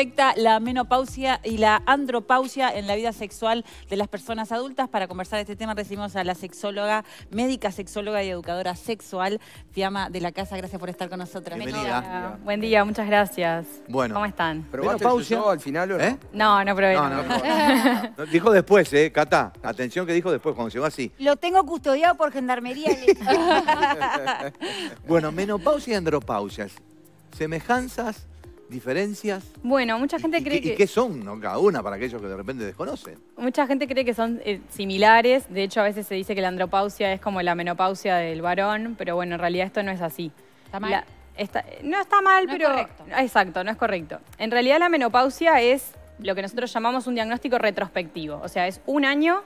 afecta la menopausia y la andropausia en la vida sexual de las personas adultas. Para conversar de este tema recibimos a la sexóloga, médica sexóloga y educadora sexual, Fiamma de la Casa. Gracias por estar con nosotros Bienvenida. Buen día, muchas gracias. ¿Cómo están? ¿Menopausia? al final no? ¿Eh? No, no probé. dijo después, ¿eh? Cata, atención que dijo después, cuando llegó así. Lo tengo custodiado por gendarmería. bueno, menopausia y andropausias. Semejanzas diferencias? Bueno, mucha gente cree que... ¿Y qué son cada una para aquellos que de repente desconocen? Mucha gente cree que son eh, similares. De hecho, a veces se dice que la andropausia es como la menopausia del varón, pero bueno, en realidad esto no es así. ¿Está mal? Eh, no está mal, no pero... Es correcto. Ah, exacto, no es correcto. En realidad la menopausia es lo que nosotros llamamos un diagnóstico retrospectivo. O sea, es un año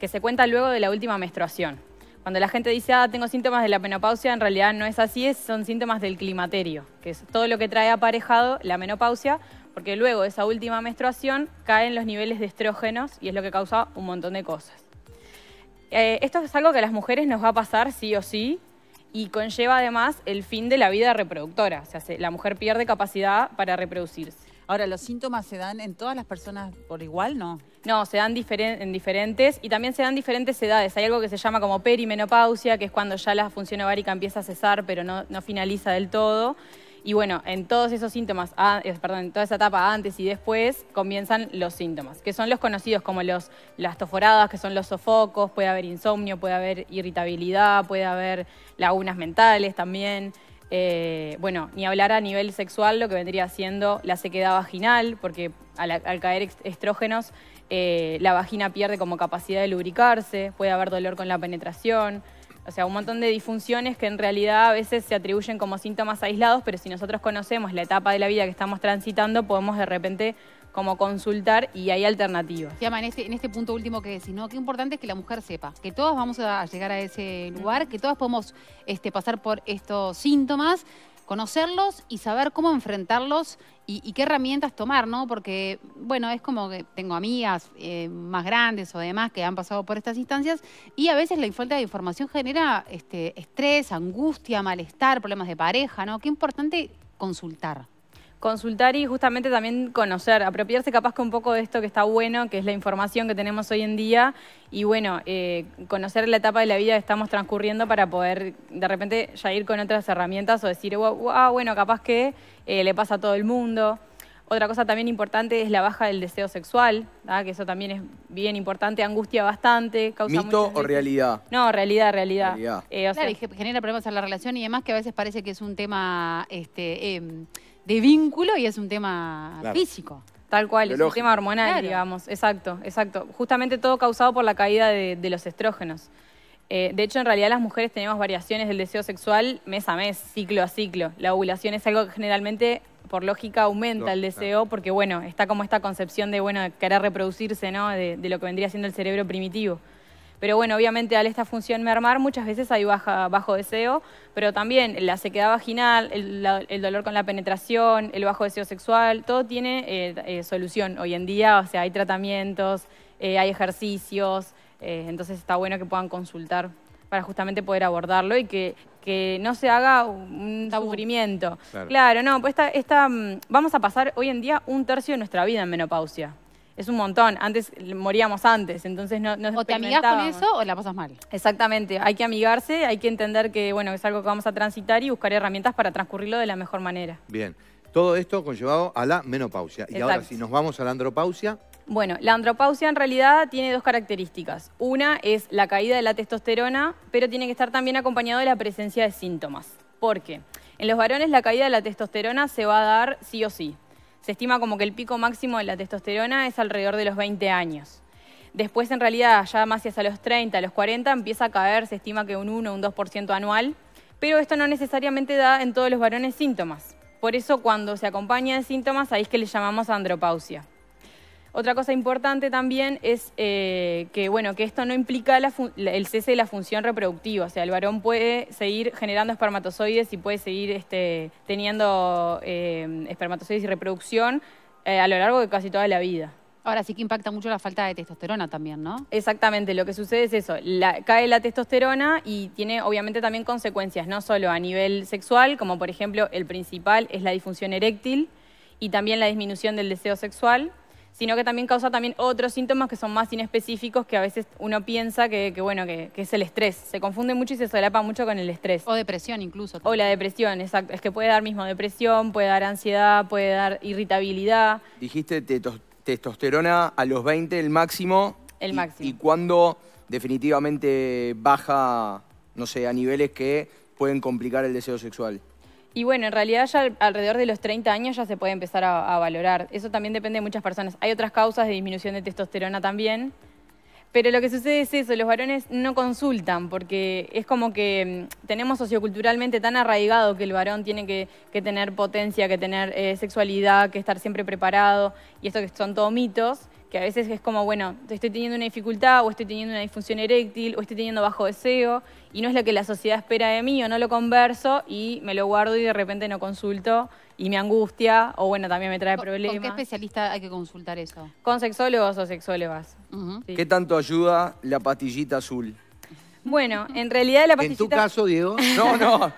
que se cuenta luego de la última menstruación. Cuando la gente dice, ah, tengo síntomas de la menopausia, en realidad no es así, son síntomas del climaterio, que es todo lo que trae aparejado la menopausia, porque luego de esa última menstruación caen los niveles de estrógenos y es lo que causa un montón de cosas. Eh, esto es algo que a las mujeres nos va a pasar sí o sí y conlleva además el fin de la vida reproductora, o sea, la mujer pierde capacidad para reproducirse. Ahora, ¿los síntomas se dan en todas las personas por igual, no? No, se dan en diferentes y también se dan diferentes edades. Hay algo que se llama como perimenopausia, que es cuando ya la función ovárica empieza a cesar, pero no, finaliza del todo. Y bueno, en todos esos síntomas, eh, perdón, en toda esa etapa antes y después, comienzan los síntomas, que son los conocidos como los, las toforadas, que son los sofocos, puede haber insomnio, puede haber irritabilidad, puede haber lagunas mentales también. Eh, bueno, ni hablar a nivel sexual lo que vendría siendo la sequedad vaginal, porque al, caer estrógenos eh, la vagina pierde como capacidad de lubricarse, puede haber dolor con la penetración, o sea, un montón de disfunciones que en realidad a veces se atribuyen como síntomas aislados, pero si nosotros conocemos la etapa de la vida que estamos transitando, podemos de repente como consultar y hay alternativas. Llama, en este, en este punto último que decís, ¿no? Qué importante es que la mujer sepa, que todas vamos a llegar a ese lugar, que todas podemos este, pasar por estos síntomas, conocerlos y saber cómo enfrentarlos y, qué herramientas tomar, ¿no? Porque, bueno, es como que tengo amigas eh, más grandes o demás que han pasado por estas instancias y a veces la falta de información genera este, estrés, angustia, malestar, problemas de pareja, ¿no? Qué importante consultar consultar y justamente también conocer, apropiarse capaz que un poco de esto que está bueno, que es la información que tenemos hoy en día y bueno, eh, conocer la etapa de la vida que estamos transcurriendo para poder de repente ya ir con otras herramientas o decir, ah, bueno, capaz que eh, le pasa a todo el mundo. Otra cosa también importante es la baja del deseo sexual, que eso también es bien importante, angustia bastante. Causa ¿Mito o realidad? No, realidad, realidad. Eh, genera problemas en la relación y además que a veces parece que es un tema... Este, em, de vínculo y es un tema físico. Tal cual, es un tema hormonal, digamos. Exacto, exacto. Justamente todo causado por la caída de, los estrógenos. Eh, de hecho, en realidad las mujeres tenemos variaciones del deseo sexual mes a mes, ciclo a ciclo. La ovulación es algo que generalmente, por lógica, aumenta el deseo porque, bueno, está como esta concepción de, bueno, querer reproducirse, ¿no? de lo que vendría siendo el cerebro primitivo. Pero bueno, obviamente al esta función mermar, muchas veces hay baja, bajo deseo, pero también la sequedad vaginal, el, dolor con la penetración, el bajo deseo sexual, todo tiene eh, eh, solución hoy en día, o sea, hay tratamientos, eh, hay ejercicios, entonces está bueno que puedan consultar para justamente poder abordarlo y que, no se haga un aburrimiento. Claro. claro, no, pues esta, esta, mm, vamos a pasar hoy en día un tercio de nuestra vida en menopausia es un montón. Antes moríamos antes, entonces no, no O te amigas con eso o la pasas mal. Exactamente, hay que amigarse, hay que entender que bueno, es algo que vamos a transitar y buscar herramientas para transcurrirlo de la mejor manera. Bien. Todo esto conllevado a la menopausia. Y ahora, si nos vamos a la andropausia, bueno, la andropausia en realidad tiene dos características. Una es la caída de la testosterona, pero tiene que estar también acompañado de la presencia de síntomas. ¿Por qué? En los varones la caída de la testosterona se va a dar sí o sí. Se estima como que el pico máximo de la testosterona es alrededor de los 20 años. Después, en realidad, ya más hacia los 30, a los 40, empieza a caer, se estima que un 1, un 2% anual, pero esto no necesariamente da en todos los varones síntomas. Por eso, cuando se acompaña de síntomas, ahí es que le llamamos andropausia. Otra cosa importante también es eh, que, bueno, que esto no implica el cese de la función reproductiva, o sea, el varón puede seguir generando espermatozoides y puede seguir este, teniendo eh, espermatozoides y reproducción eh, a lo largo de casi toda la vida. Ahora sí que impacta mucho la falta de testosterona también, ¿no? Exactamente, lo que sucede es eso, cae la testosterona y tiene obviamente también consecuencias, no solo a nivel sexual, como por ejemplo el principal es la disfunción eréctil y también la disminución del deseo sexual, sino que también causa también otros síntomas que son más inespecíficos que a veces uno piensa que, bueno, es el estrés. Se confunde mucho y se solapa mucho con el estrés. O depresión incluso. O la depresión, exacto. Es que puede dar mismo depresión, puede dar ansiedad, puede dar irritabilidad. Dijiste testosterona a los 20 el máximo. El máximo. Y, cuándo definitivamente baja, no sé, a niveles que pueden complicar el deseo sexual. Y bueno, en realidad ya alrededor de los 30 años ya se puede empezar a, valorar. Eso también depende de muchas personas. Hay otras causas de disminución de testosterona también. Pero lo que sucede es eso, los varones no consultan porque es como que mm, tenemos socioculturalmente tan arraigado que el varón tiene que, tener potencia, que tener eh, sexualidad, que estar siempre preparado, y esto que son todos mitos, que a veces es como, bueno, estoy teniendo una dificultad o estoy teniendo una disfunción eréctil o estoy teniendo bajo deseo y no es lo que la sociedad espera de mí o no lo converso y me lo guardo y de repente no consulto y me angustia o bueno, también me trae problemas. ¿Con qué especialista hay que consultar eso? Con sexólogos o sexólogas. ¿Qué tanto ayuda la pastillita azul? Bueno, en realidad la pastillita... ¿En tu caso, Diego? No, no.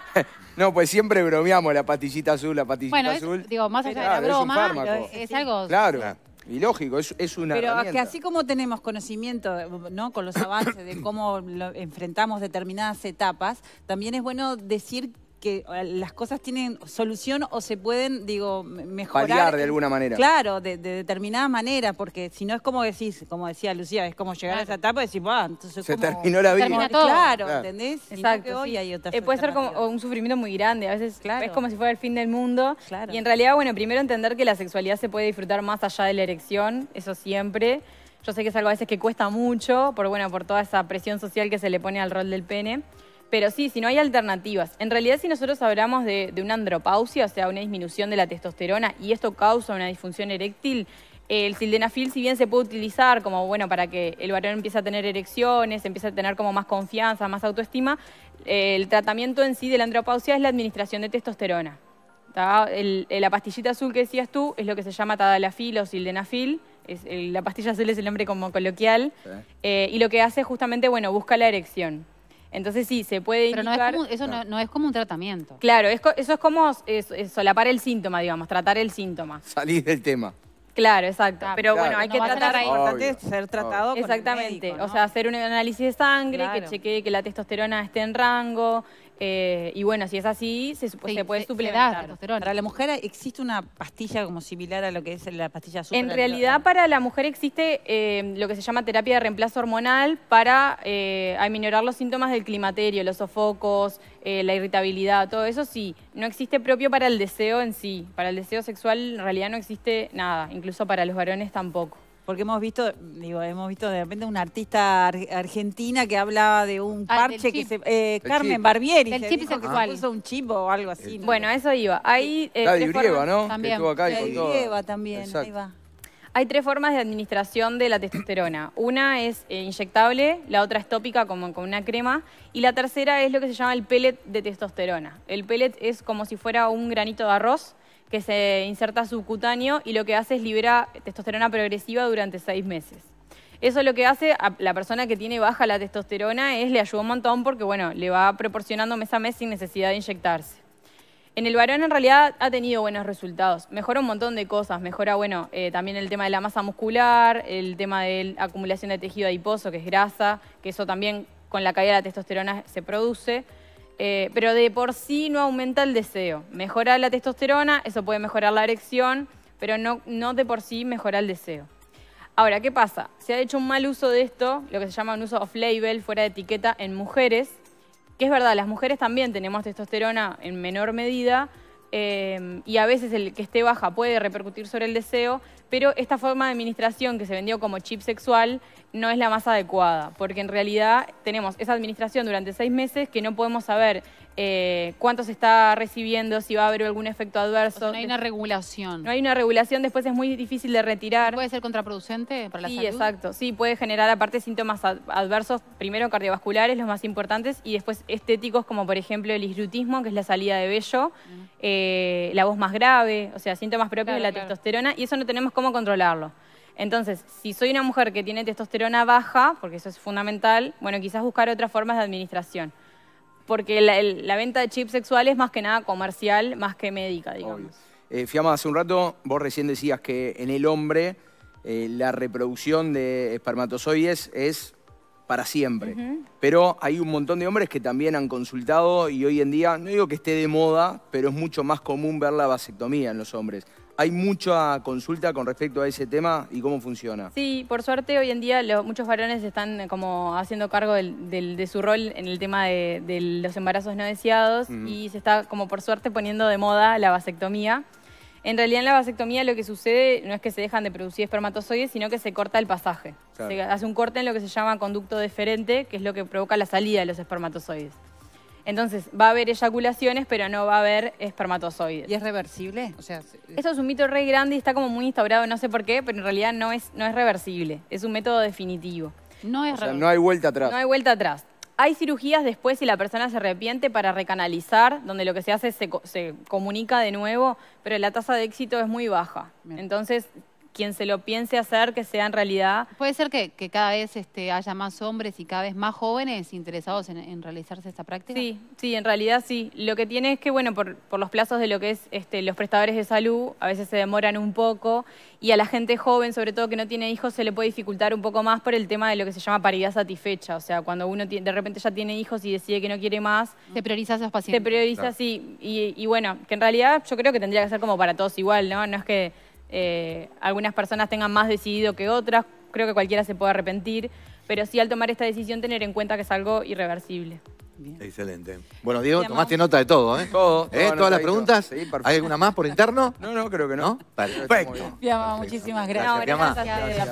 No, pues siempre bromeamos la pastillita azul, la pastillita azul. Bueno, digo, más allá de la broma, es algo... Claro. Y lógico, es, es una Pero que así como tenemos conocimiento, ¿no? Con los avances de cómo enfrentamos determinadas etapas, también es bueno decir que las cosas tienen solución o se pueden, digo, mejorar. de alguna manera. Claro, de, determinada manera, porque si no es como decís, como decía Lucía, es como llegar a esa etapa y decir, ¡buah!, entonces Se terminó la vida. Claro, ¿entendés? Exacto. hay otra puede ser como un sufrimiento muy grande, a veces claro. es como si fuera el fin del mundo. Y en realidad, bueno, primero entender que la sexualidad se puede disfrutar más allá de la erección, eso siempre. Yo sé que es algo a veces que cuesta mucho, por bueno, por toda esa presión social que se le pone al rol del pene. Pero sí, si no hay alternativas. En realidad, si nosotros hablamos de, una andropausia, o sea, una disminución de la testosterona, y esto causa una disfunción eréctil, el sildenafil, si bien se puede utilizar como, bueno, para que el varón empiece a tener erecciones, empiece a tener como más confianza, más autoestima, el tratamiento en sí de la andropausia es la administración de testosterona. la pastillita azul que decías tú es lo que se llama tadalafil o sildenafil. la pastilla azul es el nombre como coloquial. Eh, y lo que hace justamente, bueno, busca la erección. Entonces sí, se puede Pero no es eso no, es como un tratamiento. Claro, eso es como solapar el síntoma, digamos, tratar el síntoma. Salir del tema. Claro, exacto. Ah, pero bueno, hay que tratar ahí. importante es ser tratado con Exactamente. O sea, hacer un análisis de sangre, que chequee que la testosterona esté en rango, eh, y bueno, si es así, se, puede suplementar. para la mujer existe una pastilla como similar a lo que es la pastilla azul. En realidad para la mujer existe eh, lo que se llama terapia de reemplazo hormonal para eh, aminorar los síntomas del climaterio, los sofocos, eh, la irritabilidad, todo eso sí. No existe propio para el deseo en sí. Para el deseo sexual en realidad no existe nada, incluso para los varones tampoco porque hemos visto, digo, hemos visto de repente una artista argentina que hablaba de un ah, parche que se... Eh, Carmen Barbieri. El se chip un chip o algo así. Bueno, eso iba. Hay, eh, ¿no? También. también, Hay tres formas de administración de la testosterona. Una es eh, inyectable, la otra es tópica como con una crema y la tercera es lo que se llama el pellet de testosterona. El pellet es como si fuera un granito de arroz que se inserta subcutáneo y lo que hace es liberar testosterona progresiva durante seis meses. Eso lo que hace a la persona que tiene baja la testosterona es le ayuda un montón porque bueno, le va proporcionando mes a mes sin necesidad de inyectarse. En el varón en realidad ha tenido buenos resultados. Mejora un montón de cosas. Mejora, bueno, eh, también el tema de la masa muscular, el tema de la acumulación de tejido adiposo, que es grasa, que eso también con la caída de la testosterona se produce. Eh, pero de por sí no aumenta el deseo. Mejora la testosterona, eso puede mejorar la erección, pero no, no de por sí mejora el deseo. Ahora, ¿qué pasa? Se ha hecho un mal uso de esto, lo que se llama un uso off-label, fuera de etiqueta, en mujeres. Que es verdad, las mujeres también tenemos testosterona en menor medida, eh, y a veces el que esté baja puede repercutir sobre el deseo, pero esta forma de administración que se vendió como chip sexual no es la más adecuada, porque en realidad tenemos esa administración durante seis meses que no podemos saber eh, cuánto se está recibiendo, si va a haber algún efecto adverso. no hay una regulación. No hay una regulación, después es muy difícil de retirar. ¿Puede ser contraproducente para la salud? Sí, exacto. Sí, puede generar aparte síntomas adversos, primero cardiovasculares, los más importantes, y después estéticos, como por ejemplo el islutismo, que es la salida de vello, mm. eh, la voz más grave, o sea, síntomas propios de la testosterona, y eso no tenemos cómo controlarlo. Entonces, si soy una mujer que tiene testosterona baja, porque eso es fundamental, bueno, quizás buscar otras formas de administración. Porque la, venta de chips sexuales es más que nada comercial, más que médica, digamos. Eh, Fiamma, hace un rato vos recién decías que en el hombre eh, la reproducción de espermatozoides es para siempre. Pero hay un montón de hombres que también han consultado y hoy en día, no digo que esté de moda, pero es mucho más común ver la vasectomía en los hombres. ¿Hay mucha consulta con respecto a ese tema y cómo funciona? Sí, por suerte hoy en día muchos varones están como haciendo cargo de su rol en el tema de, los embarazos no deseados y se está como por suerte poniendo de moda la vasectomía. En realidad en la vasectomía lo que sucede no es que se dejan de producir espermatozoides, sino que se corta el pasaje. Se hace un corte en lo que se llama conducto deferente, que es lo que provoca la salida de los espermatozoides. Entonces va a haber eyaculaciones, pero no va a haber espermatozoides. ¿Y es reversible? O sea, eso es un mito re grande y está como muy instaurado, no sé por qué, pero en realidad no es, no es reversible. Es un método definitivo. No es no hay vuelta atrás. No hay vuelta atrás. Hay cirugías después si la persona se arrepiente para recanalizar, donde lo que se hace es se, se comunica de nuevo, pero la tasa de éxito es muy baja. Entonces quien se lo piense hacer que sea en realidad. Puede ser que, cada vez este, haya más hombres y cada vez más jóvenes interesados en, realizarse esta práctica. Sí, sí, en realidad sí. Lo que tiene es que, bueno, por, los plazos de lo que es este, los prestadores de salud, a veces se demoran un poco y a la gente joven, sobre todo que no tiene hijos, se le puede dificultar un poco más por el tema de lo que se llama paridad satisfecha. O sea, cuando uno de repente ya tiene hijos y decide que no quiere más. Se prioriza a esos pacientes. Se prioriza, sí. Y, y bueno, que en realidad yo creo que tendría que ser como para todos igual, ¿no? No es que eh, algunas personas tengan más decidido que otras, creo que cualquiera se puede arrepentir, pero sí al tomar esta decisión tener en cuenta que es algo irreversible. Excelente. Bueno, Diego, tomaste nota de todo, ¿eh? ¿Eh? Todas las preguntas. ¿Hay alguna más por interno? no, no, creo que no. Perfecto. muchísimas gracias.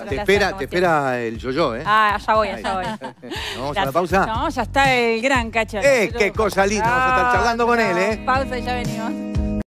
Te espera, espera el yo-yo, ¿eh? Ah, allá voy, allá voy. vamos a la pausa? No, ya está el gran cacho Eh, qué cosa linda. Vamos a estar charlando con él, ¿eh? Pausa y ya venimos.